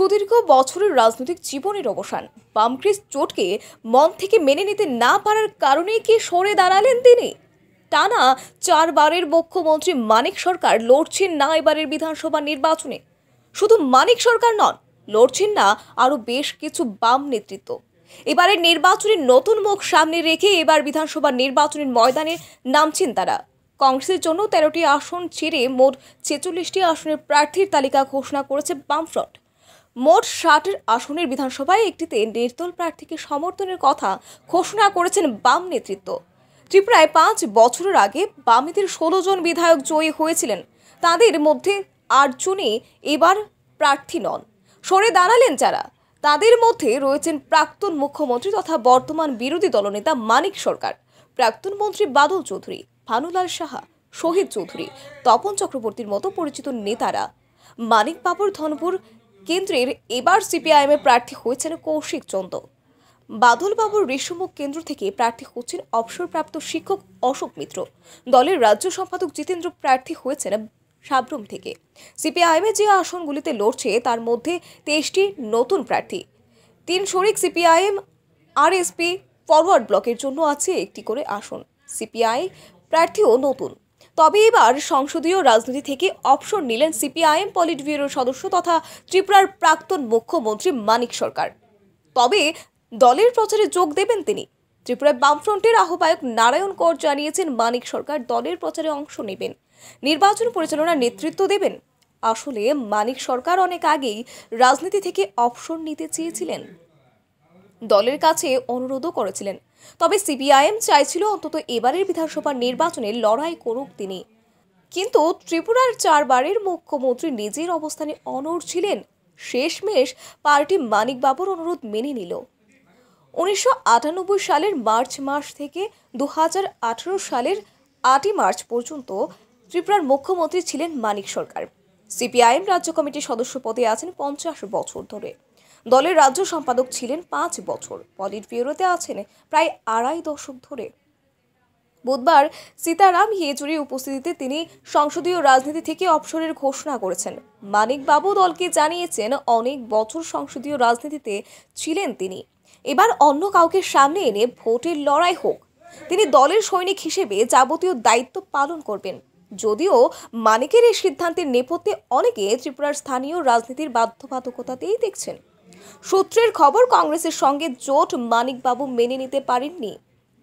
সুদীর্ঘ বছরের রাজনৈতিক জীবনের অবসান বামক্রিস্ট চোটকে মন থেকে মেনে নিতে না পারার কারণে কি সরে দাঁড়ালেন তিনি টানা চারবারের মুখ্যমন্ত্রী মানিক সরকার লড়ছেন না এবারের বিধানসভা নির্বাচনে শুধু মানিক সরকার নন লড়ছেন না আরও বেশ কিছু বাম নেতৃত্ব এবারের নির্বাচনে নতুন মুখ সামনে রেখে এবার বিধানসভা নির্বাচনের ময়দানে নামছেন তারা কংগ্রেসের জন্য তেরোটি আসন ছেড়ে মোট ছেচল্লিশটি আসনের প্রার্থীর তালিকা ঘোষণা করেছে বামফ্রন্ট মোট ষাটের আসনের বিধানসভায় একটিতে নির্দল প্রার্থীকে সমর্থনের কথা ঘোষণা করেছেন বাম নেতৃত্ব ত্রিপুরায় পাঁচ বছরের আগে বামেদের ষোলো জন বিধায়ক জয়ী হয়েছিলেন তাদের মধ্যে আটজনই এবার প্রার্থী নন সরে দাঁড়ালেন যারা তাদের মধ্যে রয়েছেন প্রাক্তন মুখ্যমন্ত্রী তথা বর্তমান বিরোধী দলনেতা মানিক সরকার প্রাক্তন মন্ত্রী বাদল চৌধুরী ভানুলাল সাহা শহীদ চৌধুরী তপন চক্রবর্তীর মতো পরিচিত নেতারা মানিক বাবুর ধনপুর কেন্দ্রের এবার এর প্রার্থী হয়েছেন কৌশিক চন্দ বাদলবাবুর রেশমুখ কেন্দ্র থেকে প্রার্থী হচ্ছেন অবসরপ্রাপ্ত শিক্ষক অশোক মিত্র দলের রাজ্য সম্পাদক জিতেন্দ্র প্রার্থী হয়েছেন সাবরুম থেকে সিপিআইএমে যে আসনগুলিতে লড়ছে তার মধ্যে তেইশটি নতুন প্রার্থী তিন শরিক সিপিআইএম আরএসপি ফরওয়ার্ড ব্লকের জন্য আছে একটি করে আসন সিপিআই প্রার্থীও নতুন তবে এবার সংসদীয় রাজনীতি থেকে অবসর নিলেন সিপিআইএম পলিট ব্যুরোর সদস্য তথা ত্রিপুরার প্রাক্তন মুখ্যমন্ত্রী মানিক সরকার তবে দলের প্রচারে যোগ দেবেন তিনি ত্রিপুরা বামফ্রন্টের আহ্বায়ক নারায়ণ কর জানিয়েছেন মানিক সরকার দলের প্রচারে অংশ নেবেন নির্বাচন পরিচালনার নেতৃত্ব দেবেন আসলে মানিক সরকার অনেক আগেই রাজনীতি থেকে অবসর নিতে চেয়েছিলেন দলের কাছে অনুরোধও করেছিলেন তবে সিপিআইএম চাইছিল অন্তত এবারের বিধানসভা নির্বাচনে লড়াই করুক তিনি কিন্তু ত্রিপুরার চারবারের মুখ্যমন্ত্রী নিজের অবস্থানে অনড় ছিলেন শেষমেশ পার্টি মানিকবাবুর অনুরোধ মেনে নিল উনিশশো সালের মার্চ মাস থেকে দু সালের আটই মার্চ পর্যন্ত ত্রিপুরার মুখ্যমন্ত্রী ছিলেন মানিক সরকার সিপিআইএম রাজ্য কমিটির সদস্য পদে আছেন পঞ্চাশ বছর ধরে দলের রাজ্য সম্পাদক ছিলেন পাঁচ বছর পলিট ব্যুরোতে আছেন প্রায় আড়াই দশক ধরে বুধবার সীতারাম ইয়েচুরির উপস্থিতিতে তিনি সংসদীয় রাজনীতি থেকে অবসরের ঘোষণা করেছেন মানিকবাবু দলকে জানিয়েছেন অনেক বছর সংসদীয় রাজনীতিতে ছিলেন তিনি এবার অন্য কাউকে সামনে এনে ভোটের লড়াই হোক তিনি দলের সৈনিক হিসেবে যাবতীয় দায়িত্ব পালন করবেন যদিও মানিকের এই সিদ্ধান্তের নেপথ্যে অনেকে ত্রিপুরার স্থানীয় রাজনীতির বাধ্যবাধকতাতেই দেখছেন সূত্রের খবর কংগ্রেসের সঙ্গে জোট মানিকবাবু মেনে নিতে পারেননি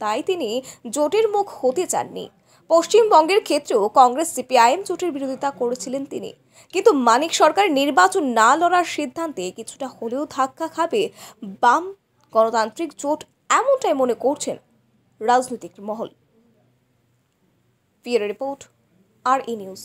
তাই তিনি জোটের মুখ হতে চাননি পশ্চিমবঙ্গের ক্ষেত্রেও কংগ্রেস সিপিআইএম জোটের বিরোধিতা করেছিলেন তিনি কিন্তু মানিক সরকার নির্বাচন না লড়ার সিদ্ধান্তে কিছুটা হলেও ধাক্কা খাবে বাম গণতান্ত্রিক জোট এমনটাই মনে করছেন রাজনৈতিক মহল রিপোর্ট আর ই নিউজ